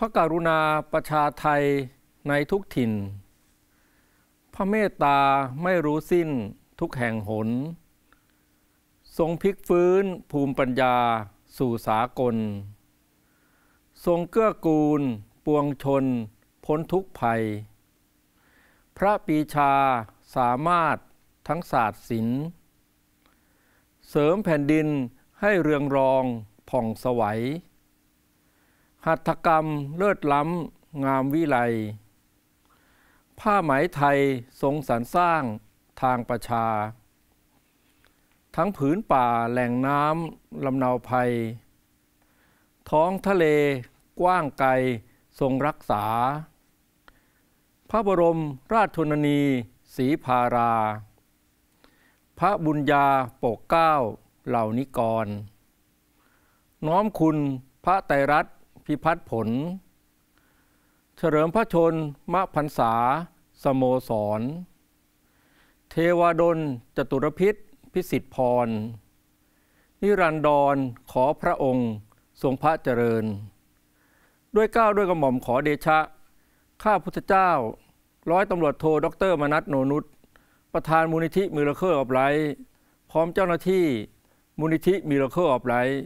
พระกรุณาประชาไทยในทุกถิ่น พระเมตตาไม่รู้สิ้นทุกแห่งหน ทรงพลิกฟื้นภูมิปัญญาสู่สากล ทรงเกื้อกูลปวงชนพ้นทุกภัย พระปีชาสามารถทั้งศาสตร์ศิลป์ เสริมแผ่นดินให้เรืองรองผ่องสวัยหัตถกรรมเลิศล้ำ งามวิไลผ้าไหมไทย ทรงสรรสร้างทางประชา ทั้งผืนป่าแหล่งน้ำ ลำเนาภัย ท้องทะเลกว้างไกล ทรงรักษา พระบรม ราชชนนี สีพารา พระบุญญาปกเก้า เหล่านิกร น้อมคุณพระไตรรัตพิพัฒน์ผล เฉลิมพระชน มะพรรษา สโมสร เทวดลจตุรพิษ พิสิทธิพร นิรันดรขอพระองค์ ทรงพระเจริญ ด้วยก้าวด้วยกระหม่อมขอเดชะ ข้าพุทธเจ้า ร้อยตำรวจโทรดรมนัทโนนุษประธานมูลนิธิมิรเเครลออฟไลท์พร้อมเจ้าหน้าที่ มูลนิธิมิรเเครลออฟไลท์